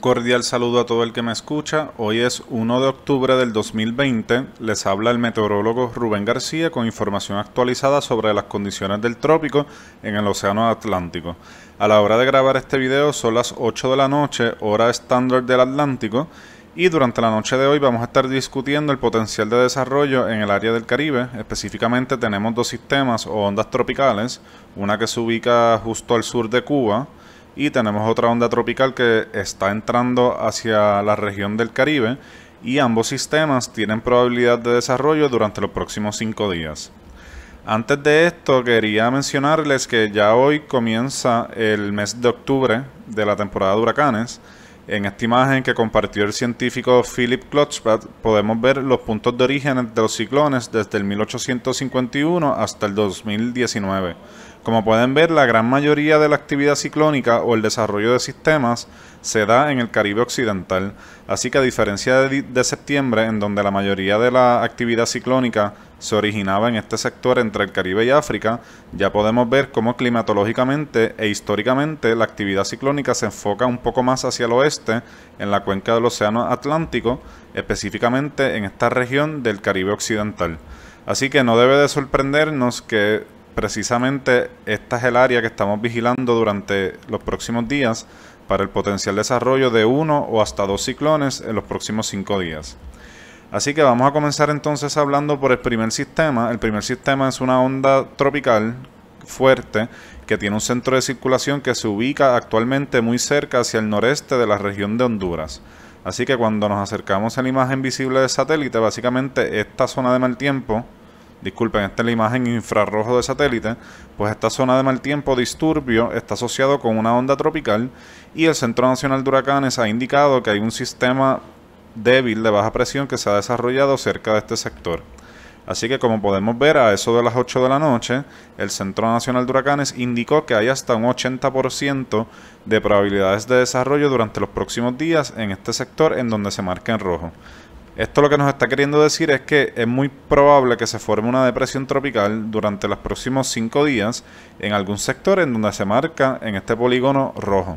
cordial saludo a todo el que me escucha. Hoy es 1 de octubre del 2020. Les habla el meteorólogo Rubén García con información actualizada sobre las condiciones del trópico en el Océano Atlántico. A la hora de grabar este video son las 8 de la noche, hora estándar del Atlántico, y durante la noche de hoy vamos a estar discutiendo el potencial de desarrollo en el área del Caribe. Específicamente tenemos dos sistemas o ondas tropicales, una que se ubica justo al sur de Cuba, y tenemos otra onda tropical que está entrando hacia la región del Caribe y ambos sistemas tienen probabilidad de desarrollo durante los próximos cinco días. Antes de esto quería mencionarles que ya hoy comienza el mes de octubre de la temporada de huracanes. En esta imagen que compartió el científico Philip Klotzbach podemos ver los puntos de origen de los ciclones desde el 1851 hasta el 2019, como pueden ver, la gran mayoría de la actividad ciclónica o el desarrollo de sistemas se da en el Caribe Occidental, así que a diferencia de, septiembre, en donde la mayoría de la actividad ciclónica se originaba en este sector entre el Caribe y África, ya podemos ver cómo climatológicamente e históricamente la actividad ciclónica se enfoca un poco más hacia el oeste, en la cuenca del Océano Atlántico, específicamente en esta región del Caribe Occidental. Así que no debe de sorprendernos que precisamente esta es el área que estamos vigilando durante los próximos días para el potencial desarrollo de uno o hasta dos ciclones en los próximos cinco días. Así que vamos a comenzar entonces hablando por el primer sistema. El primer sistema es una onda tropical fuerte que tiene un centro de circulación que se ubica actualmente muy cerca hacia el noreste de la región de Honduras. Así que cuando nos acercamos a la imagen visible del satélite, básicamente esta zona de mal tiempo disculpen, esta es la imagen infrarrojo de satélite, pues esta zona de mal tiempo disturbio está asociado con una onda tropical y el Centro Nacional de Huracanes ha indicado que hay un sistema débil de baja presión que se ha desarrollado cerca de este sector. Así que como podemos ver a eso de las 8 de la noche, el Centro Nacional de Huracanes indicó que hay hasta un 80% de probabilidades de desarrollo durante los próximos días en este sector en donde se marca en rojo. Esto lo que nos está queriendo decir es que es muy probable que se forme una depresión tropical durante los próximos 5 días en algún sector en donde se marca en este polígono rojo.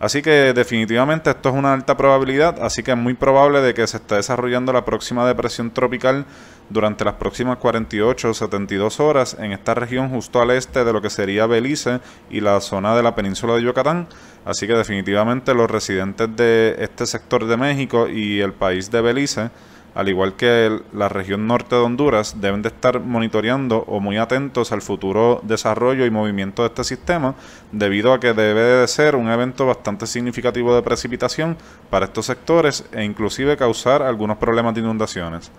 Así que definitivamente esto es una alta probabilidad, así que es muy probable de que se esté desarrollando la próxima depresión tropical durante las próximas 48 o 72 horas en esta región justo al este de lo que sería Belice y la zona de la península de Yucatán. Así que definitivamente los residentes de este sector de México y el país de Belice al igual que la región norte de Honduras, deben de estar monitoreando o muy atentos al futuro desarrollo y movimiento de este sistema, debido a que debe de ser un evento bastante significativo de precipitación para estos sectores e inclusive causar algunos problemas de inundaciones.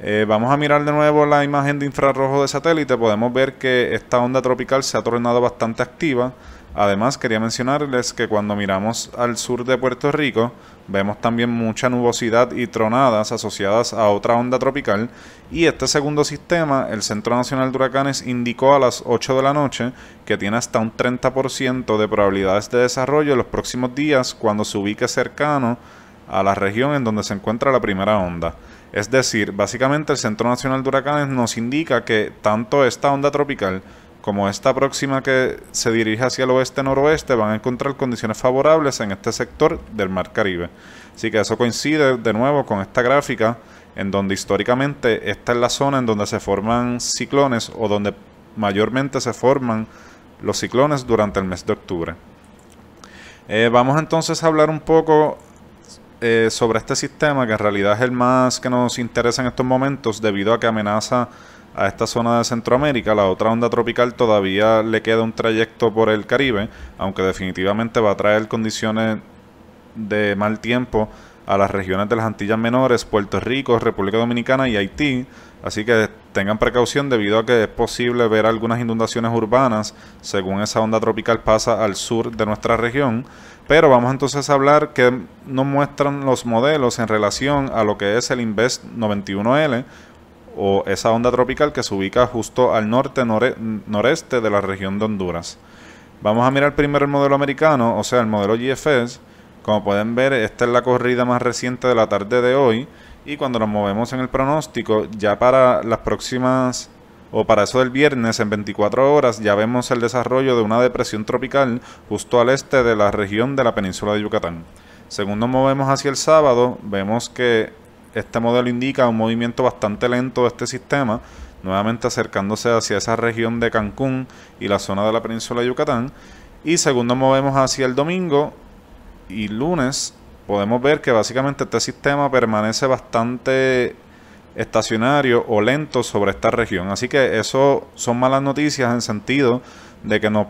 Eh, vamos a mirar de nuevo la imagen de infrarrojo de satélite, podemos ver que esta onda tropical se ha tornado bastante activa, Además, quería mencionarles que cuando miramos al sur de Puerto Rico, vemos también mucha nubosidad y tronadas asociadas a otra onda tropical, y este segundo sistema, el Centro Nacional de Huracanes indicó a las 8 de la noche que tiene hasta un 30% de probabilidades de desarrollo en los próximos días cuando se ubique cercano a la región en donde se encuentra la primera onda. Es decir, básicamente el Centro Nacional de Huracanes nos indica que tanto esta onda tropical como esta próxima que se dirige hacia el oeste-noroeste, van a encontrar condiciones favorables en este sector del Mar Caribe. Así que eso coincide de nuevo con esta gráfica, en donde históricamente esta es la zona en donde se forman ciclones o donde mayormente se forman los ciclones durante el mes de octubre. Eh, vamos entonces a hablar un poco eh, sobre este sistema, que en realidad es el más que nos interesa en estos momentos, debido a que amenaza a esta zona de Centroamérica. La otra onda tropical todavía le queda un trayecto por el Caribe, aunque definitivamente va a traer condiciones de mal tiempo a las regiones de las Antillas Menores, Puerto Rico, República Dominicana y Haití. Así que tengan precaución debido a que es posible ver algunas inundaciones urbanas según esa onda tropical pasa al sur de nuestra región. Pero vamos entonces a hablar que nos muestran los modelos en relación a lo que es el Invest 91L, o esa onda tropical que se ubica justo al norte noreste de la región de Honduras. Vamos a mirar primero el modelo americano, o sea, el modelo GFS. Como pueden ver, esta es la corrida más reciente de la tarde de hoy. Y cuando nos movemos en el pronóstico, ya para las próximas, o para eso del viernes, en 24 horas, ya vemos el desarrollo de una depresión tropical justo al este de la región de la península de Yucatán. Según nos movemos hacia el sábado, vemos que este modelo indica un movimiento bastante lento de este sistema, nuevamente acercándose hacia esa región de Cancún y la zona de la península de Yucatán. Y según nos movemos hacia el domingo y lunes, podemos ver que básicamente este sistema permanece bastante estacionario o lento sobre esta región. Así que eso son malas noticias en sentido de que nos,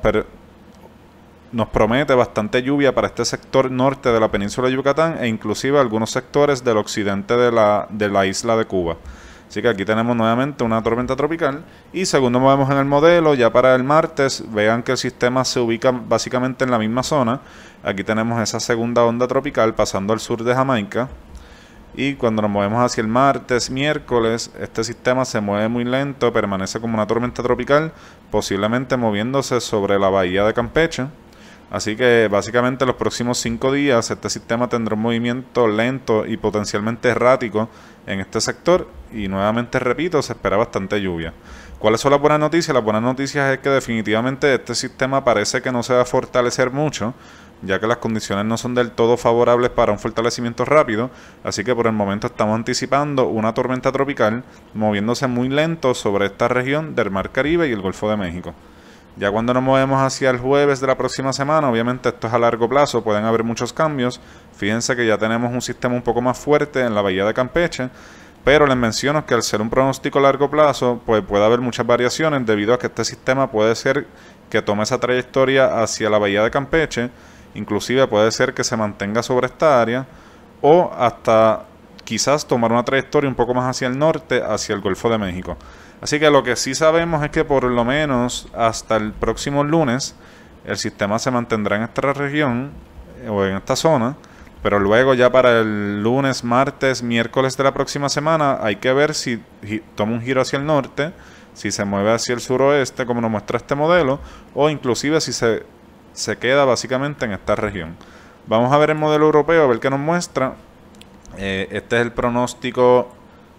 nos promete bastante lluvia para este sector norte de la península de Yucatán e inclusive algunos sectores del occidente de la, isla de Cuba. Así que aquí tenemos nuevamente una tormenta tropical. Y según nos movemos en el modelo, ya para el martes, vean que el sistema se ubica básicamente en la misma zona. Aquí tenemos esa segunda onda tropical pasando al sur de Jamaica. Y cuando nos movemos hacia el martes, miércoles, este sistema se mueve muy lento, permanece como una tormenta tropical, posiblemente moviéndose sobre la bahía de Campeche. Así que básicamente los próximos cinco días este sistema tendrá un movimiento lento y potencialmente errático en este sector y nuevamente repito, se espera bastante lluvia. ¿Cuáles son las buenas noticias? Las buenas noticias es que definitivamente este sistema parece que no se va a fortalecer mucho, ya que las condiciones no son del todo favorables para un fortalecimiento rápido, así que por el momento estamos anticipando una tormenta tropical moviéndose muy lento sobre esta región del Mar Caribe y el Golfo de México. Ya cuando nos movemos hacia el jueves de la próxima semana, obviamente esto es a largo plazo, pueden haber muchos cambios. Fíjense que ya tenemos un sistema un poco más fuerte en la bahía de Campeche, pero les menciono que al ser un pronóstico a largo plazo, pues puede haber muchas variaciones debido a que este sistema puede ser que tome esa trayectoria hacia la bahía de Campeche, inclusive puede ser que se mantenga sobre esta área o hasta quizás tomar una trayectoria un poco más hacia el norte, hacia el Golfo de México. Así que lo que sí sabemos es que por lo menos hasta el próximo lunes el sistema se mantendrá en esta región eh, o en esta zona, pero luego ya para el lunes, martes, miércoles de la próxima semana hay que ver si toma un giro hacia el norte, si se mueve hacia el suroeste como nos muestra este modelo, o inclusive si se, queda básicamente en esta región. Vamos a ver el modelo europeo, a ver qué nos muestra. Eh, este es el pronóstico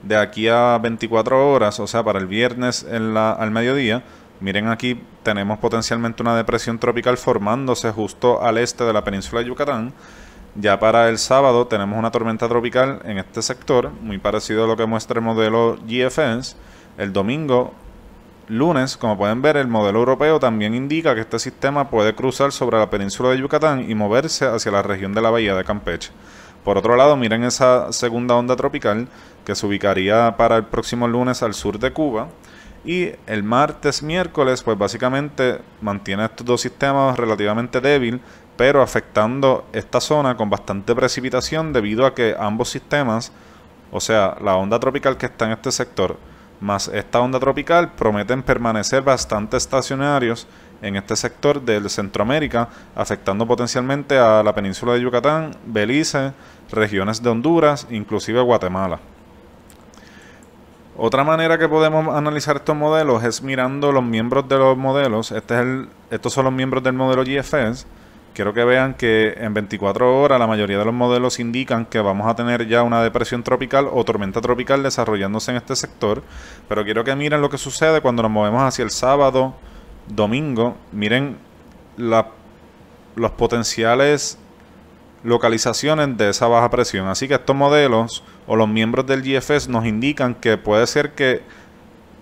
de aquí a 24 horas, o sea, para el viernes al mediodía, miren aquí, tenemos potencialmente una depresión tropical formándose justo al este de la península de Yucatán. Ya para el sábado tenemos una tormenta tropical en este sector, muy parecido a lo que muestra el modelo GFS. El domingo, lunes, como pueden ver, el modelo europeo también indica que este sistema puede cruzar sobre la península de Yucatán y moverse hacia la región de la bahía de Campeche. Por otro lado, miren esa segunda onda tropical que se ubicaría para el próximo lunes al sur de Cuba. Y el martes, miércoles, pues básicamente mantiene estos dos sistemas relativamente débil, pero afectando esta zona con bastante precipitación debido a que ambos sistemas, o sea, la onda tropical que está en este sector, más esta onda tropical, prometen permanecer bastante estacionarios en este sector del Centroamérica, afectando potencialmente a la península de Yucatán, Belice, regiones de Honduras, inclusive Guatemala. Otra manera que podemos analizar estos modelos es mirando los miembros de los modelos. Este es el, estos son los miembros del modelo GFS. Quiero que vean que en 24 horas la mayoría de los modelos indican que vamos a tener ya una depresión tropical o tormenta tropical desarrollándose en este sector. Pero quiero que miren lo que sucede cuando nos movemos hacia el sábado, domingo. Miren los potenciales localizaciones de esa baja presión. Así que estos modelos o los miembros del GFS nos indican que puede ser que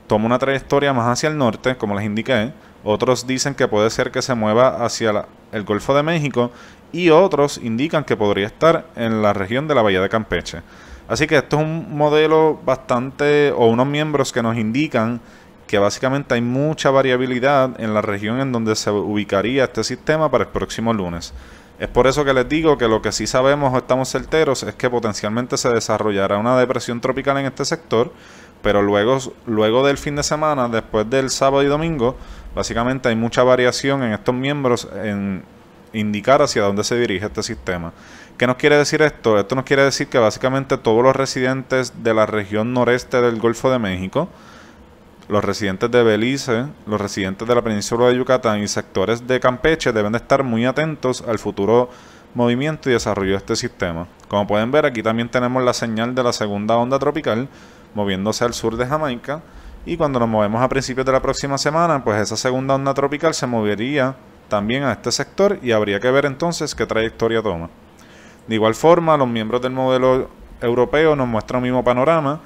tome una trayectoria más hacia el norte, como les indiqué. Otros dicen que puede ser que se mueva hacia el Golfo de México y otros indican que podría estar en la región de la Bahía de Campeche. Así que esto es un modelo bastante o unos miembros que nos indican que básicamente hay mucha variabilidad en la región en donde se ubicaría este sistema para el próximo lunes. Es por eso que les digo que lo que sí sabemos o estamos certeros es que potencialmente se desarrollará una depresión tropical en este sector, pero luego, luego del fin de semana, después del sábado y domingo, básicamente hay mucha variación en estos miembros en indicar hacia dónde se dirige este sistema. ¿Qué nos quiere decir esto? Esto nos quiere decir que básicamente todos los residentes de la región noreste del Golfo de México, los residentes de Belice, los residentes de la península de Yucatán y sectores de Campeche deben estar muy atentos al futuro movimiento y desarrollo de este sistema. Como pueden ver, aquí también tenemos la señal de la segunda onda tropical moviéndose al sur de Jamaica. Y cuando nos movemos a principios de la próxima semana, pues esa segunda onda tropical se movería también a este sector y habría que ver entonces qué trayectoria toma. De igual forma, los miembros del modelo europeo nos muestran un mismo panorama,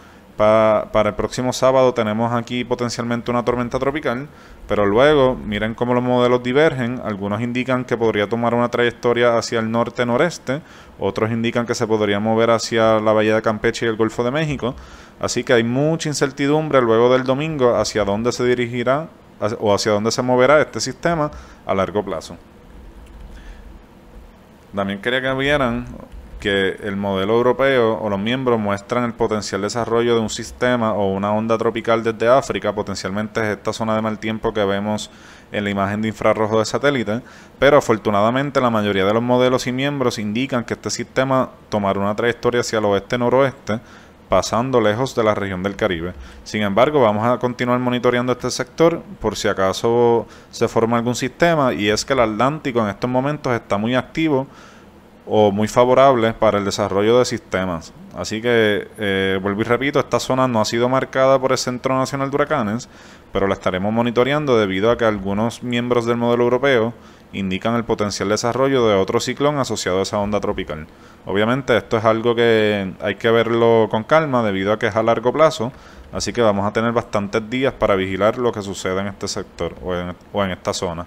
para el próximo sábado tenemos aquí potencialmente una tormenta tropical, pero luego miren cómo los modelos divergen. Algunos indican que podría tomar una trayectoria hacia el norte-noreste, otros indican que se podría mover hacia la bahía de Campeche y el Golfo de México. Así que hay mucha incertidumbre luego del domingo hacia dónde se dirigirá o hacia dónde se moverá este sistema a largo plazo. También quería que vieran que el modelo europeo o los miembros muestran el potencial desarrollo de un sistema o una onda tropical desde África, potencialmente es esta zona de mal tiempo que vemos en la imagen de infrarrojo de satélite, pero afortunadamente la mayoría de los modelos y miembros indican que este sistema tomará una trayectoria hacia el oeste-noroeste, pasando lejos de la región del Caribe. Sin embargo, vamos a continuar monitoreando este sector por si acaso se forma algún sistema y es que el Atlántico en estos momentos está muy activo o muy favorables para el desarrollo de sistemas. Así que, eh, vuelvo y repito, esta zona no ha sido marcada por el Centro Nacional de Huracanes, pero la estaremos monitoreando debido a que algunos miembros del modelo europeo indican el potencial desarrollo de otro ciclón asociado a esa onda tropical. Obviamente esto es algo que hay que verlo con calma debido a que es a largo plazo, así que vamos a tener bastantes días para vigilar lo que sucede en este sector o en esta zona.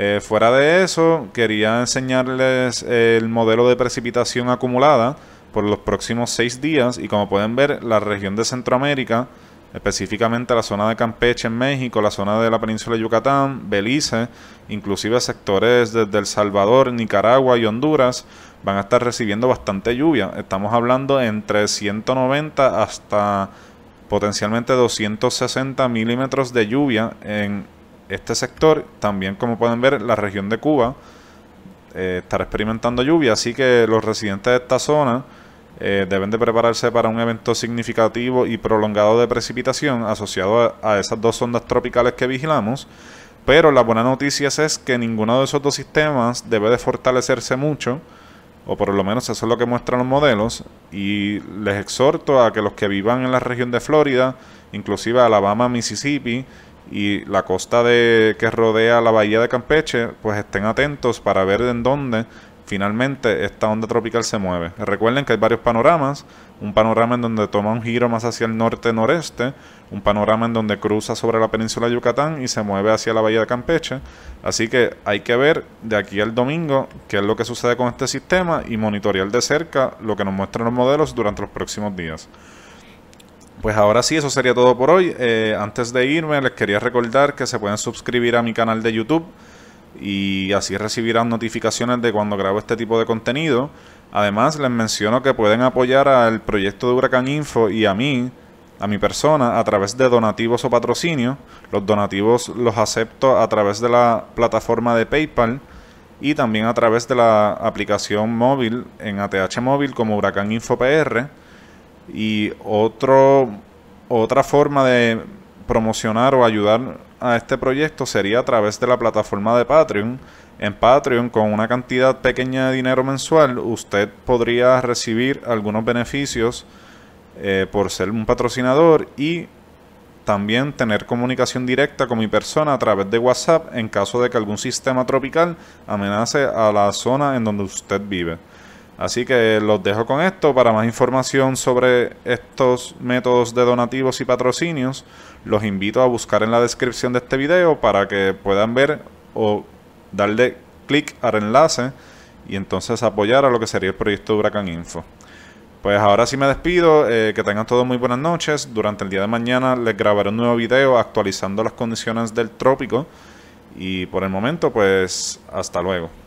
Eh, fuera de eso, quería enseñarles el modelo de precipitación acumulada por los próximos seis días y como pueden ver, la región de Centroamérica, específicamente la zona de Campeche en México, la zona de la península de Yucatán, Belice, inclusive sectores desde El Salvador, Nicaragua y Honduras, van a estar recibiendo bastante lluvia. Estamos hablando entre 190 hasta potencialmente 260 milímetros de lluvia en este sector, también como pueden ver, la región de Cuba eh, estará experimentando lluvia, así que los residentes de esta zona eh, deben de prepararse para un evento significativo y prolongado de precipitación asociado a, a esas dos ondas tropicales que vigilamos. Pero la buena noticia es que ninguno de esos dos sistemas debe de fortalecerse mucho, o por lo menos eso es lo que muestran los modelos, y les exhorto a que los que vivan en la región de Florida, inclusive Alabama, Mississippi, y la costa de, que rodea la bahía de Campeche, pues estén atentos para ver en dónde finalmente esta onda tropical se mueve. Recuerden que hay varios panoramas, un panorama en donde toma un giro más hacia el norte-noreste, un panorama en donde cruza sobre la península de Yucatán y se mueve hacia la bahía de Campeche. Así que hay que ver de aquí al domingo qué es lo que sucede con este sistema y monitorear de cerca lo que nos muestran los modelos durante los próximos días. Pues ahora sí, eso sería todo por hoy. Eh, antes de irme, les quería recordar que se pueden suscribir a mi canal de YouTube y así recibirán notificaciones de cuando grabo este tipo de contenido. Además, les menciono que pueden apoyar al proyecto de Huracán Info y a mí, a mi persona, a través de donativos o patrocinio. Los donativos los acepto a través de la plataforma de PayPal y también a través de la aplicación móvil en ATH Móvil como Huracán Info PR. Y otro, otra forma de promocionar o ayudar a este proyecto sería a través de la plataforma de Patreon. En Patreon, con una cantidad pequeña de dinero mensual, usted podría recibir algunos beneficios eh, por ser un patrocinador y también tener comunicación directa con mi persona a través de WhatsApp en caso de que algún sistema tropical amenace a la zona en donde usted vive. Así que los dejo con esto. Para más información sobre estos métodos de donativos y patrocinios, los invito a buscar en la descripción de este video para que puedan ver o darle clic al enlace y entonces apoyar a lo que sería el proyecto Huracán Info. Pues ahora sí me despido, eh, que tengan todos muy buenas noches. Durante el día de mañana les grabaré un nuevo video actualizando las condiciones del trópico y por el momento pues hasta luego.